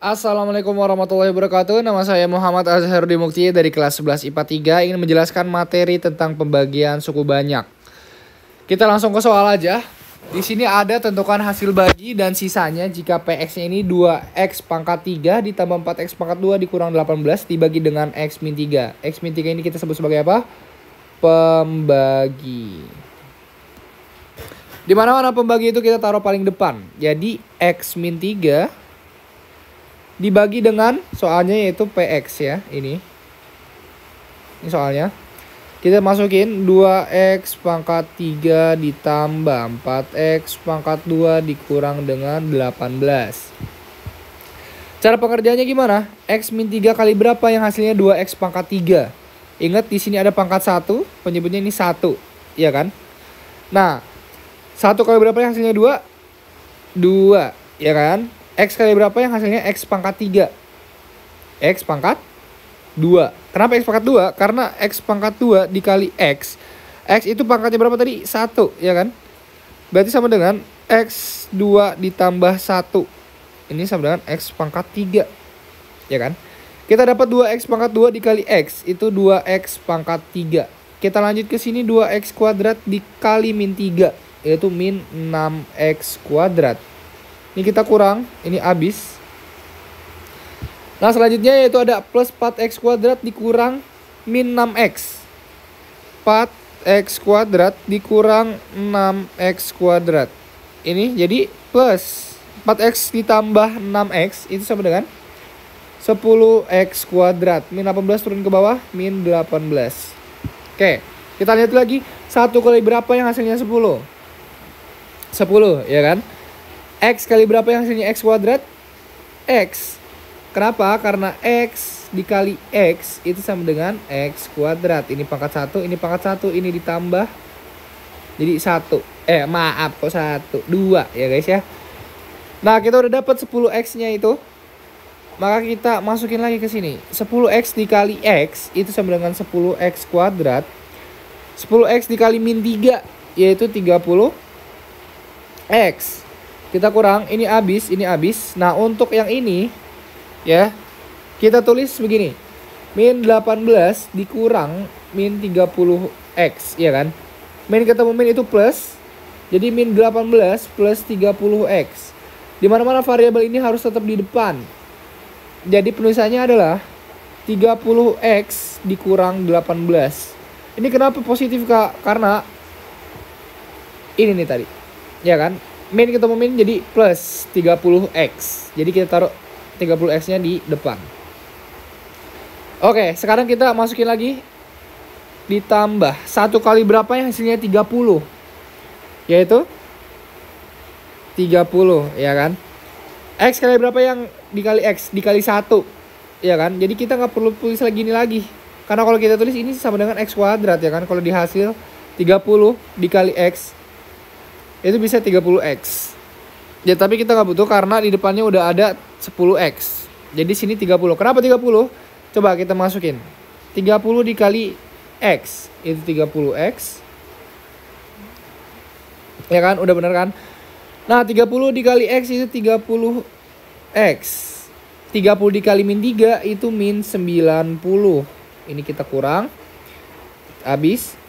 Assalamualaikum warahmatullahi wabarakatuh. Nama saya Muhammad Azharudi Mukti dari kelas 11 IPA 3 ingin menjelaskan materi tentang pembagian suku banyak. Kita langsung ke soal aja. Di sini ada tentukan hasil bagi dan sisanya jika PX-nya ini 2X pangkat 3 ditambah 4X pangkat 2 dikurang 18 dibagi dengan X min 3. X min 3 ini kita sebut sebagai apa? Pembagi. Di mana-mana pembagi itu kita taruh paling depan. Jadi X min 3 dibagi dengan soalnya yaitu PX ya ini ini soalnya kita masukin 2x pangkat 3 ditambah 4x pangkat 2 dikurang dengan 18 cara pengerjaannya gimana? x min 3 kali berapa yang hasilnya 2x pangkat 3 ingat di sini ada pangkat 1 penyebutnya ini 1 iya kan? nah 1 kali berapa yang hasilnya 2? 2 ya kan? X kali berapa yang hasilnya X pangkat 3? X pangkat 2. Kenapa X pangkat 2? Karena X pangkat 2 dikali X. X itu pangkatnya berapa tadi? 1, ya kan? Berarti sama dengan X2 ditambah 1. Ini sama dengan X pangkat 3. Ya kan? Kita dapat 2X pangkat 2 dikali X. Itu 2X pangkat 3. Kita lanjut ke sini 2X kuadrat dikali min 3. Yaitu min 6X kuadrat. Ini kita kurang, ini habis. Nah, selanjutnya yaitu ada plus 4x kuadrat dikurang min 6x. 4x kuadrat dikurang 6x kuadrat. Ini jadi plus 4x ditambah 6x itu sama dengan 10x kuadrat. Min 18 turun ke bawah, min 18. Oke, kita lihat lagi. 1 kali berapa yang hasilnya 10? 10, ya kan? X kali berapa yang hasilnya X kuadrat? X. Kenapa? Karena X dikali X itu sama dengan X kuadrat. Ini pangkat 1, ini pangkat 1, ini ditambah. Jadi 1. Eh, maaf kok 1. 2 ya guys ya. Nah, kita udah dapat 10X-nya itu. Maka kita masukin lagi ke sini. 10X dikali X itu sama dengan 10X kuadrat. 10X dikali min 3 yaitu 30X kita kurang, ini habis, ini habis. Nah, untuk yang ini ya, kita tulis begini. Min 18 dikurang min 30x, ya kan? Min ketemu min itu plus. Jadi min 18 plus 30x. Di mana-mana variabel ini harus tetap di depan. Jadi penulisannya adalah 30x dikurang 18. Ini kenapa positif Kak? Karena ini nih tadi. Ya kan? min ketemu min jadi plus 30x. Jadi kita taruh 30x-nya di depan. Oke, sekarang kita masukin lagi ditambah satu kali berapa yang hasilnya 30 yaitu 30 ya kan X kali berapa yang dikali X dikali satu ya kan jadi kita nggak perlu tulis lagi ini lagi karena kalau kita tulis ini sama dengan X kuadrat ya kan kalau dihasil 30 dikali X itu bisa 30x ya tapi kita nggak butuh karena di depannya udah ada 10x jadi sini 30 kenapa 30 coba kita masukin 30 dikali x itu 30x ya kan udah bener kan nah 30 dikali x itu 30x 30 dikali min 3 itu min 90 ini kita kurang habis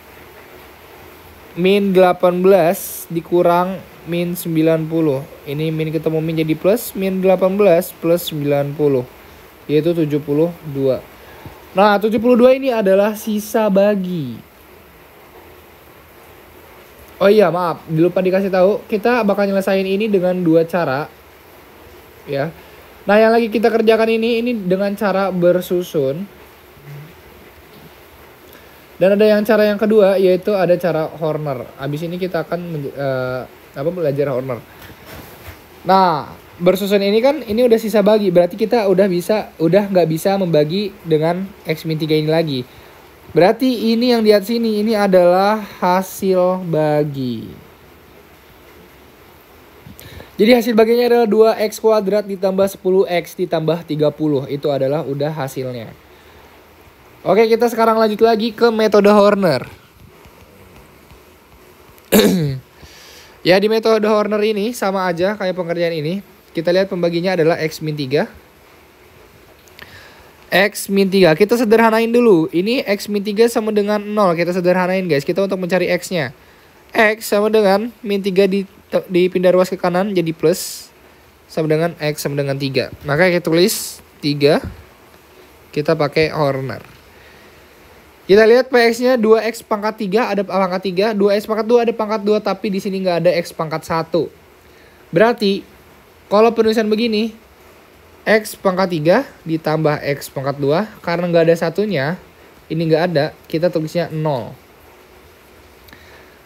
min 18 dikurang min 90. Ini min ketemu min jadi plus, min 18 plus 90, yaitu 72. Nah, 72 ini adalah sisa bagi. Oh iya, maaf, lupa dikasih tahu, kita bakal nyelesain ini dengan dua cara. Ya. Nah, yang lagi kita kerjakan ini ini dengan cara bersusun. Dan ada yang cara yang kedua yaitu ada cara Horner. Abis ini kita akan uh, apa belajar Horner. Nah, bersusun ini kan ini udah sisa bagi berarti kita udah bisa udah nggak bisa membagi dengan x min 3 ini lagi berarti ini yang di atas ini ini adalah hasil bagi jadi hasil baginya adalah 2x kuadrat ditambah 10x ditambah 30 itu adalah udah hasilnya Oke, kita sekarang lanjut lagi ke metode Horner. ya, di metode Horner ini sama aja kayak pengerjaan ini. Kita lihat pembaginya adalah X 3. X 3. Kita sederhanain dulu. Ini X 3 sama dengan 0. Kita sederhanain guys. Kita untuk mencari X-nya. X sama dengan min 3 di, dipindah ruas ke kanan jadi plus. Sama dengan X sama dengan 3. Maka kita tulis 3. Kita pakai Horner. Kita lihat PX-nya 2X pangkat 3 ada pangkat 3, 2X pangkat 2 ada pangkat 2 tapi di sini nggak ada X pangkat 1. Berarti kalau penulisan begini X pangkat 3 ditambah X pangkat 2 karena nggak ada satunya ini nggak ada kita tulisnya 0.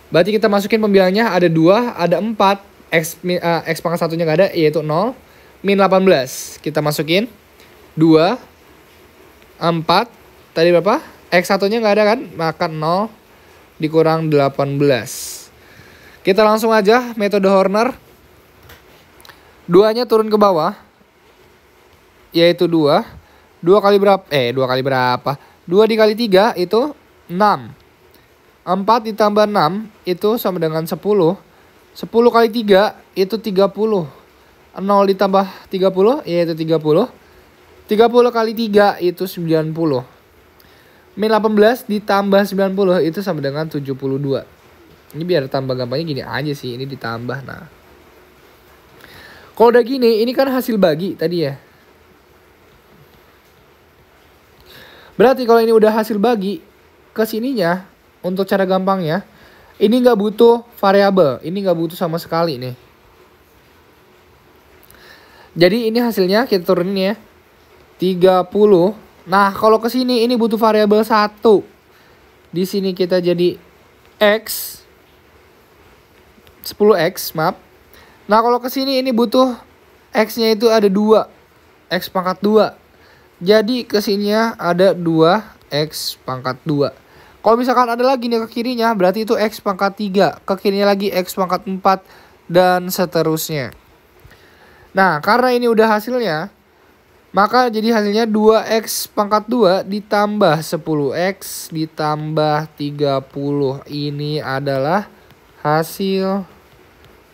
Berarti kita masukin pembilangnya ada 2, ada 4, X, uh, X pangkat satunya nggak ada yaitu 0, min 18. Kita masukin 2, 4, tadi berapa? X1-nya nggak ada kan? Maka 0 dikurang 18. Kita langsung aja metode Horner. Duanya turun ke bawah. Yaitu 2. 2 eh, kali berapa? Eh, 2 kali berapa? 2 dikali 3 itu 6. 4 ditambah 6 itu sama dengan 10. 10 kali 3 itu 30. 0 ditambah 30 yaitu 30. 30 kali 3 itu 90. Min 18 ditambah 90 itu sama dengan 72. Ini biar tambah gampangnya gini aja sih, ini ditambah. Nah, kalau udah gini, ini kan hasil bagi tadi ya. Berarti kalau ini udah hasil bagi ke sininya, untuk cara gampangnya, ini nggak butuh variabel, ini nggak butuh sama sekali nih. Jadi ini hasilnya kita turunin ya. 30 Nah, kalau ke sini ini butuh variabel satu. Di sini kita jadi x 10x, maaf. Nah, kalau ke sini ini butuh x-nya itu ada 2. x pangkat 2. Jadi ke sini ada 2x pangkat 2. Kalau misalkan ada lagi nih ke kirinya, berarti itu x pangkat 3. Ke kirinya lagi x pangkat 4 dan seterusnya. Nah, karena ini udah hasilnya, maka jadi hasilnya 2x pangkat 2 ditambah 10x ditambah 30. Ini adalah hasil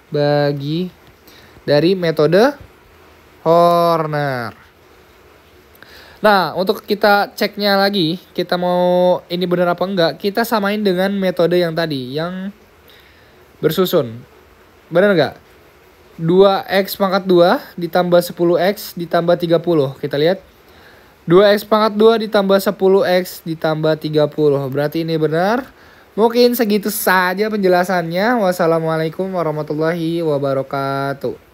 bagi dari metode Horner. Nah, untuk kita ceknya lagi, kita mau ini benar apa enggak, kita samain dengan metode yang tadi, yang bersusun. Benar enggak? 2x pangkat 2 ditambah 10x ditambah 30. Kita lihat. 2x pangkat 2 ditambah 10x ditambah 30. Berarti ini benar. Mungkin segitu saja penjelasannya. Wassalamualaikum warahmatullahi wabarakatuh.